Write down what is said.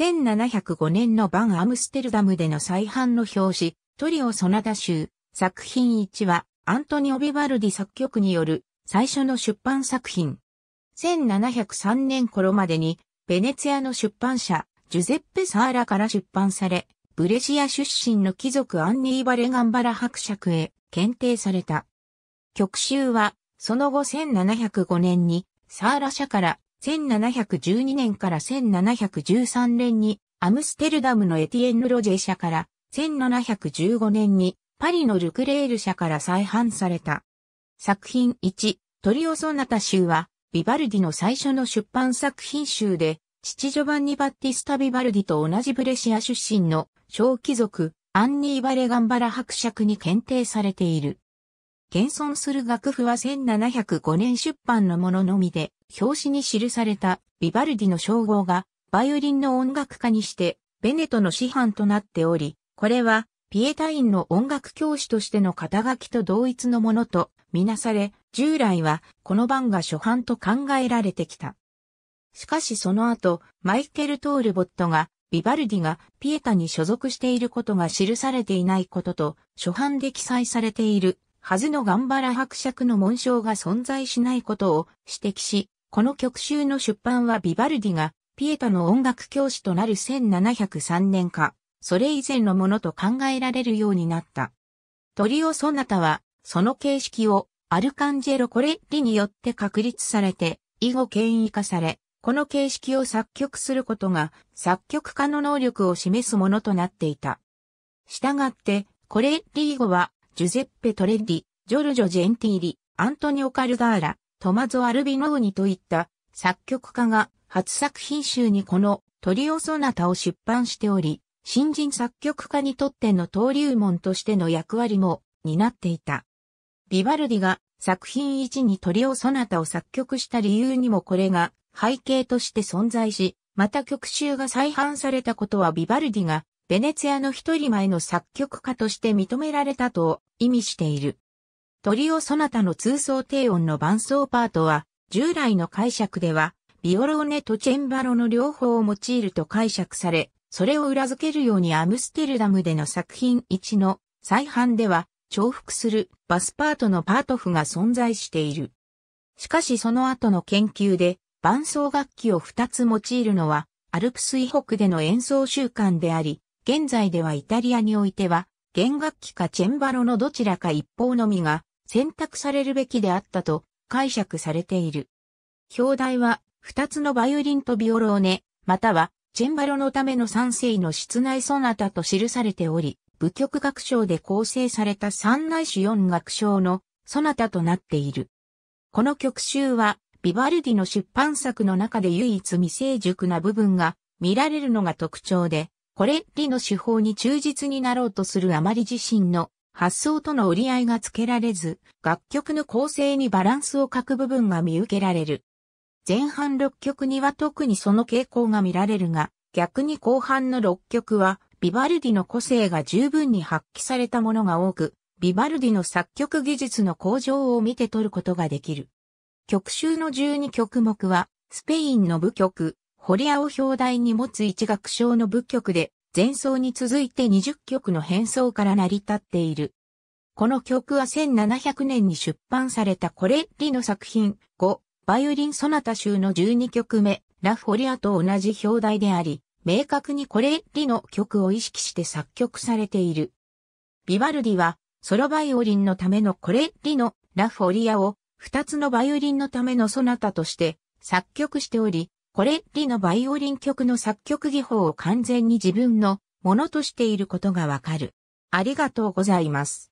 1705年のバンアムステルダムでの再販の表紙、トリオ・ソナダ集、作品1は、アントニオ・ビバルディ作曲による最初の出版作品。1703年頃までに、ベネツィアの出版社、ジュゼッペ・サーラから出版され、ブレジア出身の貴族アンニーバレガンバラ伯爵へ検定された。曲集は、その後1705年に、サーラ社から1712年から1713年にアムステルダムのエティエンヌ・ロジェ社から、1715年にパリのルクレール社から再販された。作品1、トリオソナタ集は、ビバルディの最初の出版作品集で、父ジョバンニ・バッティスタ・ビバルディと同じブレシア出身の小貴族、アンニー・バレガンバラ伯爵に検定されている。現存する楽譜は1705年出版のもののみで、表紙に記されたビバルディの称号がバイオリンの音楽家にしてベネトの師範となっており、これはピエタインの音楽教師としての肩書きと同一のものとみなされ、従来はこの番が初版と考えられてきた。しかしその後、マイケル・トールボットが、ビバルディがピエタに所属していることが記されていないことと、初版で記載されているはずのガンバラ伯爵の紋章が存在しないことを指摘し、この曲集の出版はビバルディがピエタの音楽教師となる1703年か、それ以前のものと考えられるようになった。トリオ・ソナタは、その形式をアルカンジェロ・コレッリによって確立されて、以後権威化され、この形式を作曲することが作曲家の能力を示すものとなっていた。したがって、コレッリー語は、ジュゼッペ・トレッリ、ジョルジョ・ジェンティーリ、アントニオ・カルガーラ、トマゾ・アルビノーニといった作曲家が初作品集にこのトリオソナタを出版しており、新人作曲家にとっての登竜門としての役割も担っていた。ビバルディが作品1にトリオソナタを作曲した理由にもこれが背景として存在し、また曲集が再販されたことはビバルディがベネツィアの一人前の作曲家として認められたと意味している。トリオ・ソナタの通奏低音の伴奏パートは、従来の解釈では、ビオローネとチェンバロの両方を用いると解釈され、それを裏付けるようにアムステルダムでの作品1の再版では、重複するバスパートのパート譜が存在している。しかしその後の研究で、伴奏楽器を2つ用いるのは、アルプス以北での演奏習慣であり、現在ではイタリアにおいては、弦楽器かチェンバロのどちらか一方のみが選択されるべきであったと解釈されている。表題は、二つのバイオリンとビオローネ、または、チェンバロのための三世の室内ソナタと記されており、部曲楽章で構成された三内種四楽章のソナタとなっている。この曲集は、ビバルディの出版作の中で唯一未成熟な部分が見られるのが特徴で、コレッリの手法に忠実になろうとするあまり自身の発想との折り合いがつけられず、楽曲の構成にバランスを欠く部分が見受けられる。前半6曲には特にその傾向が見られるが、逆に後半の6曲は、ビバルディの個性が十分に発揮されたものが多く、ビバルディの作曲技術の向上を見て取ることができる。曲集の12曲目は、スペインの舞曲、ホリアを表題に持つ一楽章の舞曲で、前奏に続いて20曲の変奏から成り立っている。この曲は1700年に出版されたコレッリの作品5、バイオリンソナタ集の12曲目、ラフォリアと同じ表題であり、明確にコレッリの曲を意識して作曲されている。ビバルディは、ソロバイオリンのためのコレッリのラフォリアを、二つのバイオリンのためのソナタとして作曲しており、コレッリのバイオリン曲の作曲技法を完全に自分のものとしていることがわかる。ありがとうございます。